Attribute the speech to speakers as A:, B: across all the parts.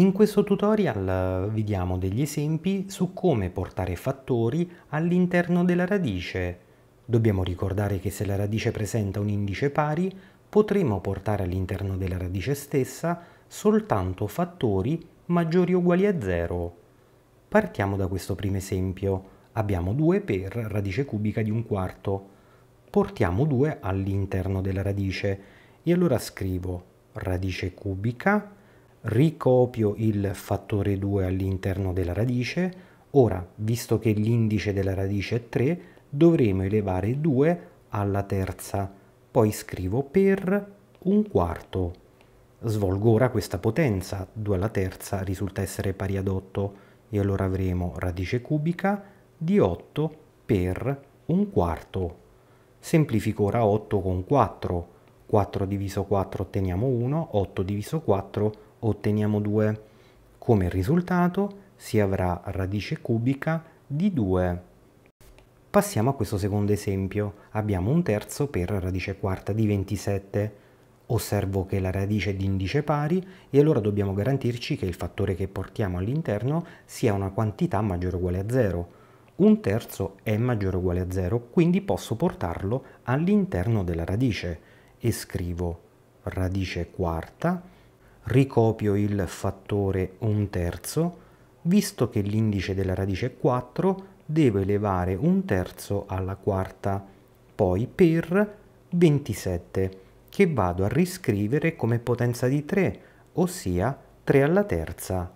A: In questo tutorial vi diamo degli esempi su come portare fattori all'interno della radice. Dobbiamo ricordare che se la radice presenta un indice pari, potremo portare all'interno della radice stessa soltanto fattori maggiori o uguali a 0. Partiamo da questo primo esempio. Abbiamo 2 per radice cubica di un quarto. Portiamo 2 all'interno della radice e allora scrivo radice cubica ricopio il fattore 2 all'interno della radice, ora visto che l'indice della radice è 3 dovremo elevare 2 alla terza, poi scrivo per un quarto. Svolgo ora questa potenza, 2 alla terza risulta essere pari ad 8 e allora avremo radice cubica di 8 per un quarto. Semplifico ora 8 con 4, 4 diviso 4 otteniamo 1, 8 diviso 4 otteniamo otteniamo 2. Come risultato si avrà radice cubica di 2. Passiamo a questo secondo esempio. Abbiamo un terzo per radice quarta di 27. Osservo che la radice è di indice pari e allora dobbiamo garantirci che il fattore che portiamo all'interno sia una quantità maggiore o uguale a 0 un terzo è maggiore o uguale a 0, quindi posso portarlo all'interno della radice e scrivo radice quarta ricopio il fattore 1 terzo, visto che l'indice della radice è 4, devo elevare 1 terzo alla quarta, poi per 27, che vado a riscrivere come potenza di 3, ossia 3 alla terza.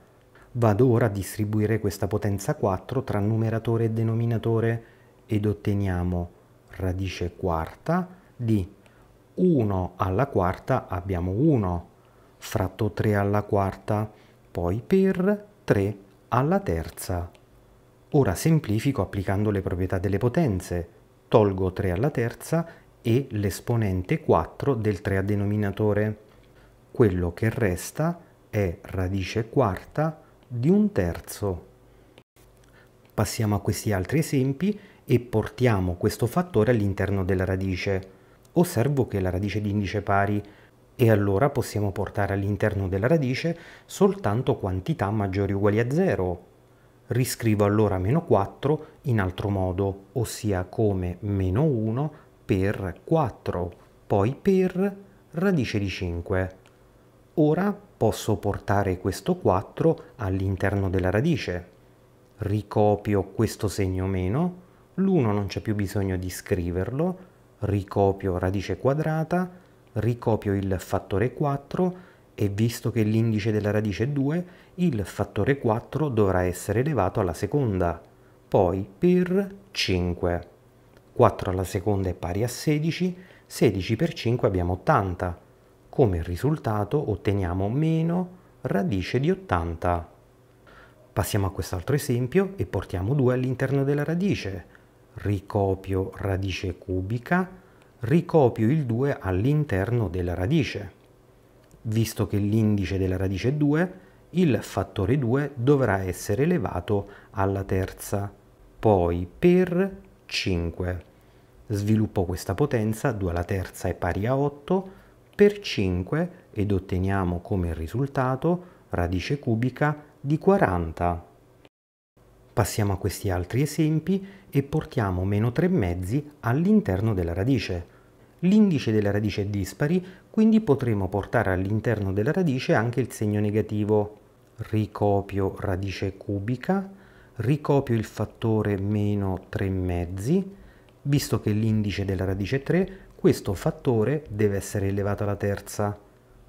A: Vado ora a distribuire questa potenza 4 tra numeratore e denominatore ed otteniamo radice quarta di 1 alla quarta abbiamo 1 fratto 3 alla quarta, poi per 3 alla terza. Ora semplifico applicando le proprietà delle potenze. Tolgo 3 alla terza e l'esponente 4 del 3 a denominatore. Quello che resta è radice quarta di un terzo. Passiamo a questi altri esempi e portiamo questo fattore all'interno della radice. Osservo che la radice di indice pari e allora possiamo portare all'interno della radice soltanto quantità maggiori o uguali a 0. Riscrivo allora meno 4 in altro modo, ossia come meno 1 per 4, poi per radice di 5. Ora posso portare questo 4 all'interno della radice. Ricopio questo segno meno, l'1 non c'è più bisogno di scriverlo, ricopio radice quadrata, ricopio il fattore 4 e visto che l'indice della radice è 2, il fattore 4 dovrà essere elevato alla seconda, poi per 5. 4 alla seconda è pari a 16, 16 per 5 abbiamo 80. Come risultato otteniamo meno radice di 80. Passiamo a quest'altro esempio e portiamo 2 all'interno della radice. Ricopio radice cubica ricopio il 2 all'interno della radice. Visto che l'indice della radice è 2, il fattore 2 dovrà essere elevato alla terza, poi per 5. Sviluppo questa potenza, 2 alla terza è pari a 8, per 5 ed otteniamo come risultato radice cubica di 40. Passiamo a questi altri esempi e portiamo meno 3 mezzi all'interno della radice. L'indice della radice è dispari, quindi potremo portare all'interno della radice anche il segno negativo. Ricopio radice cubica, ricopio il fattore meno 3 mezzi, visto che l'indice della radice è 3, questo fattore deve essere elevato alla terza.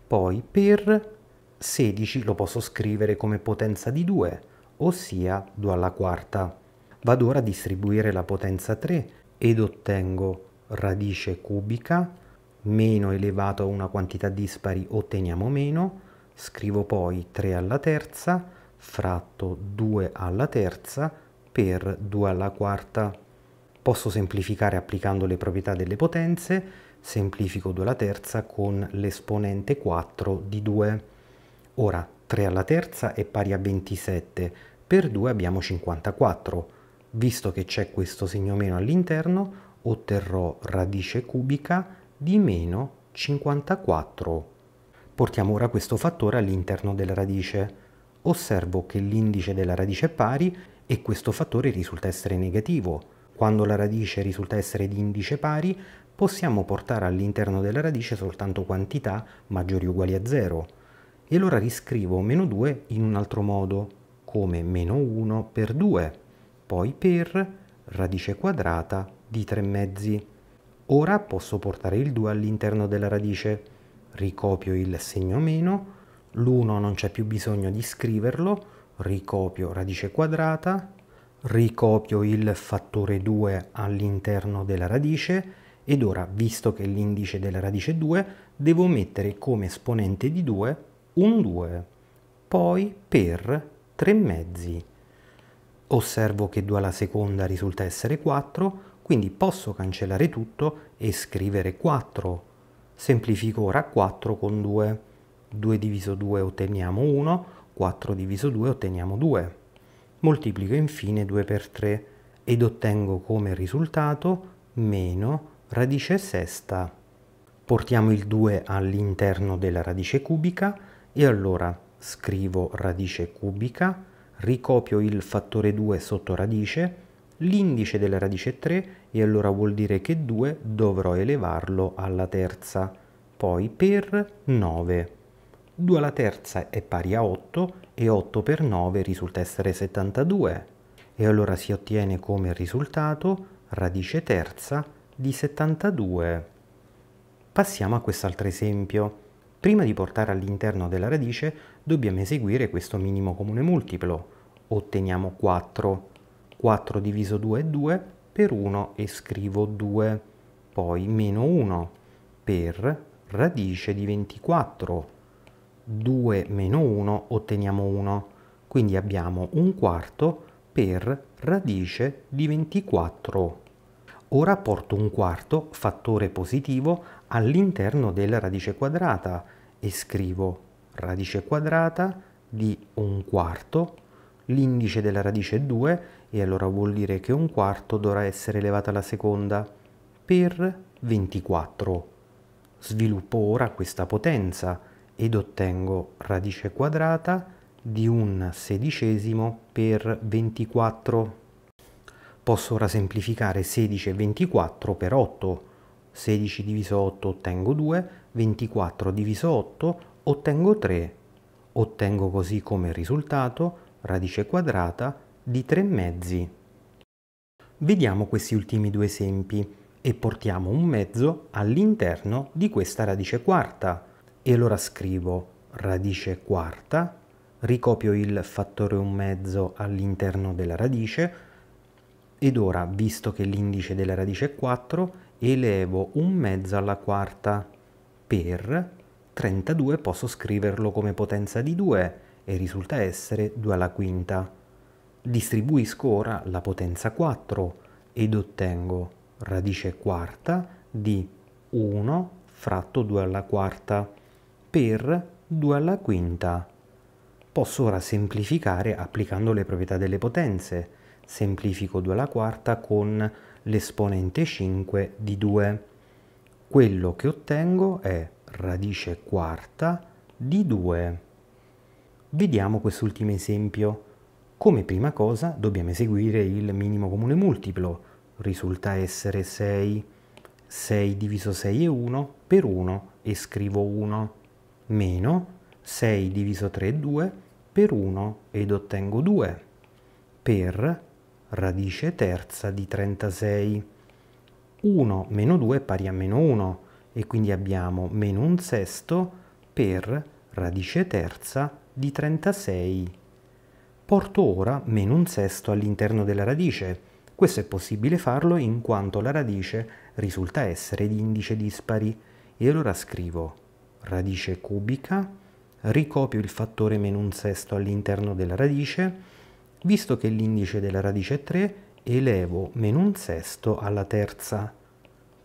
A: Poi per 16 lo posso scrivere come potenza di 2, ossia 2 alla quarta. Vado ora a distribuire la potenza 3 ed ottengo radice cubica, meno elevato a una quantità dispari otteniamo meno, scrivo poi 3 alla terza fratto 2 alla terza per 2 alla quarta. Posso semplificare applicando le proprietà delle potenze, semplifico 2 alla terza con l'esponente 4 di 2. Ora 3 alla terza è pari a 27, per 2 abbiamo 54. Visto che c'è questo segno meno all'interno, otterrò radice cubica di meno 54. Portiamo ora questo fattore all'interno della radice. Osservo che l'indice della radice è pari e questo fattore risulta essere negativo. Quando la radice risulta essere di indice pari, possiamo portare all'interno della radice soltanto quantità maggiori o uguali a 0. E allora riscrivo meno 2 in un altro modo, come meno 1 per 2, poi per radice quadrata di tre mezzi. Ora posso portare il 2 all'interno della radice, ricopio il segno meno, l'1 non c'è più bisogno di scriverlo, ricopio radice quadrata, ricopio il fattore 2 all'interno della radice ed ora, visto che l'indice della radice 2, devo mettere come esponente di 2 un 2, poi per 3 mezzi. Osservo che 2 alla seconda risulta essere 4, quindi posso cancellare tutto e scrivere 4. Semplifico ora 4 con 2. 2 diviso 2 otteniamo 1, 4 diviso 2 otteniamo 2. Moltiplico infine 2 per 3 ed ottengo come risultato meno radice sesta. Portiamo il 2 all'interno della radice cubica e allora scrivo radice cubica, ricopio il fattore 2 sotto radice, l'indice della radice 3 e allora vuol dire che 2 dovrò elevarlo alla terza, poi per 9. 2 alla terza è pari a 8 e 8 per 9 risulta essere 72 e allora si ottiene come risultato radice terza di 72. Passiamo a quest'altro esempio. Prima di portare all'interno della radice dobbiamo eseguire questo minimo comune multiplo. Otteniamo 4 4 diviso 2 è 2 per 1 e scrivo 2, poi meno 1 per radice di 24, 2 meno 1 otteniamo 1, quindi abbiamo un quarto per radice di 24. Ora porto un quarto fattore positivo all'interno della radice quadrata e scrivo radice quadrata di un quarto, l'indice della radice 2 e allora vuol dire che un quarto dovrà essere elevato alla seconda per 24. Sviluppo ora questa potenza ed ottengo radice quadrata di un sedicesimo per 24. Posso ora semplificare 16 e 24 per 8. 16 diviso 8 ottengo 2, 24 diviso 8 ottengo 3. Ottengo così come risultato radice quadrata di tre mezzi. Vediamo questi ultimi due esempi e portiamo un mezzo all'interno di questa radice quarta e allora scrivo radice quarta, ricopio il fattore un mezzo all'interno della radice ed ora, visto che l'indice della radice è 4, elevo un mezzo alla quarta per 32 posso scriverlo come potenza di 2 e risulta essere 2 alla quinta distribuisco ora la potenza 4 ed ottengo radice quarta di 1 fratto 2 alla quarta per 2 alla quinta. Posso ora semplificare applicando le proprietà delle potenze. Semplifico 2 alla quarta con l'esponente 5 di 2. Quello che ottengo è radice quarta di 2. Vediamo quest'ultimo esempio. Come prima cosa dobbiamo eseguire il minimo comune multiplo, risulta essere 6, 6 diviso 6 è 1 per 1 e scrivo 1, meno 6 diviso 3 è 2 per 1 ed ottengo 2, per radice terza di 36. 1 meno 2 è pari a meno 1 e quindi abbiamo meno un sesto per radice terza di 36 Porto ora meno un sesto all'interno della radice. Questo è possibile farlo in quanto la radice risulta essere di indice dispari. E allora scrivo radice cubica, ricopio il fattore meno un sesto all'interno della radice, visto che l'indice della radice è 3, elevo meno un sesto alla terza.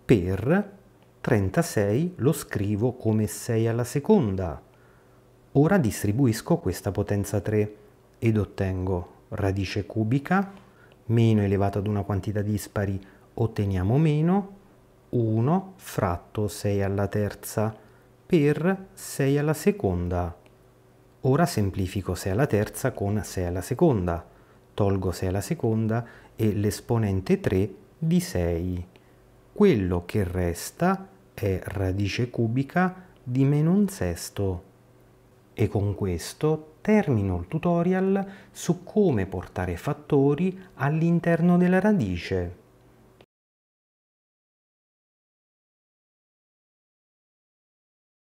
A: Per 36 lo scrivo come 6 alla seconda. Ora distribuisco questa potenza 3 ed ottengo radice cubica, meno elevato ad una quantità dispari otteniamo meno, 1 fratto 6 alla terza per 6 alla seconda. Ora semplifico 6 alla terza con 6 alla seconda, tolgo 6 alla seconda e l'esponente 3 di 6. Quello che resta è radice cubica di meno un sesto. E con questo termino il tutorial su come portare fattori all'interno della radice.